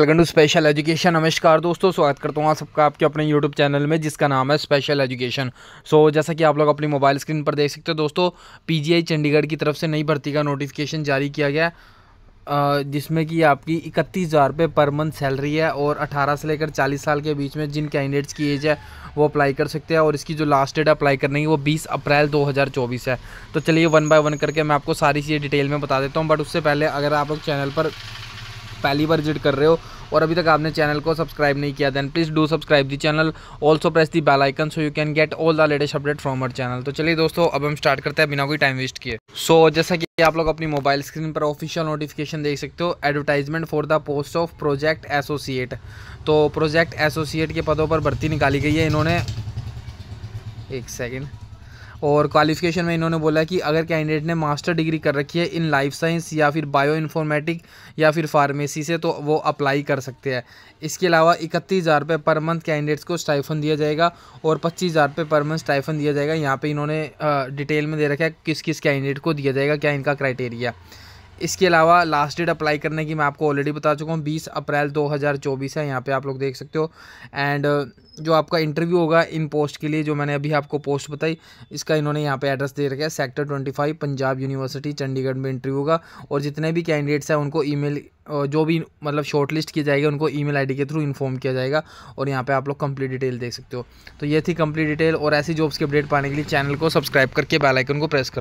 welcome to special education नमस्कार दोस्तों स्वागत करता हूँ आप सबका आपके अपने यूट्यूब चैनल में जिसका नाम है स्पेशल एजुकेशन सो जैसा कि आप लोग अपनी मोबाइल स्क्रीन पर देख सकते हो दोस्तों पीजीआई चंडीगढ़ की तरफ से नई भर्ती का नोटिफिकेशन जारी किया गया जिसमें कि आपकी इकतीस हज़ार रुपये पर मंथ सैलरी है और अठारह से लेकर चालीस साल के बीच में जिन कैंडिडेट्स की एज है वो अप्लाई कर सकते हैं और इसकी जो लास्ट डेट अप्लाई करने की वो बीस अप्रैल दो हज़ार चौबीस है तो चलिए वन बाय वन करके मैं आपको सारी चीज़ें डिटेल में बता देता हूँ बट उससे पहले अगर आप लोग चैनल पर पहली बार विजिट कर रहे हो और अभी तक आपने चैनल को सब्सक्राइब नहीं किया then please do subscribe the channel also press the bell icon so you can get all the latest update from our channel तो चलिए दोस्तों अब हम स्टार्ट करते हैं बिना कोई टाइम वेस्ट किए सो so, जैसा कि आप लोग अपनी मोबाइल स्क्रीन पर ऑफिशियल नोटिफिकेशन देख सकते हो advertisement for the post of project associate तो प्रोजेक्ट एसोसिएट के पदों पर भर्ती निकाली गई है इन्होंने एक सेकेंड और क्वालिफिकेशन में इन्होंने बोला कि अगर कैंडिडेट ने मास्टर डिग्री कर रखी है इन लाइफ साइंस या फिर बायो इन्फॉर्मेटिक या फिर फार्मेसी से तो वो अप्लाई कर सकते हैं इसके अलावा इकतीस हज़ार रुपये पर मंथ कैंडिडेट्स को स्टाइफन दिया जाएगा और पच्चीस हज़ार रुपये पर मंथ स्टाइफन दिया जाएगा यहाँ पर इन्होंने डिटेल में दे रखा है किस किस कैंडिडेट को दिया जाएगा क्या इनका क्राइटेरिया इसके अलावा लास्ट डेट अप्लाई करने की मैं आपको ऑलरेडी बता चुका हूँ बीस अप्रैल 2024 है यहाँ पे आप लोग देख सकते हो एंड uh, जो आपका इंटरव्यू होगा इन पोस्ट के लिए जो मैंने अभी आपको पोस्ट बताई इसका इन्होंने यहाँ पे एड्रेस दे रखा है सेक्टर 25 पंजाब यूनिवर्सिटी चंडीगढ़ में इंटरव्यू होगा और जितने भी कैंडिडेट्स हैं उनको ईमेल uh, जो भी मतलब शॉर्ट लिस्ट किया जाएगा उनको ईमेल आईडी के थ्रू इन्फॉर्म किया जाएगा और यहाँ पर आप लोग कंप्लीट डिटेल देख सकते हो तो ये थी कंप्लीट डिटेल और ऐसी जॉब्स की अपडेट पाने के लिए चैनल को सब्सक्राइब करके बेलाइकन को प्रेस करो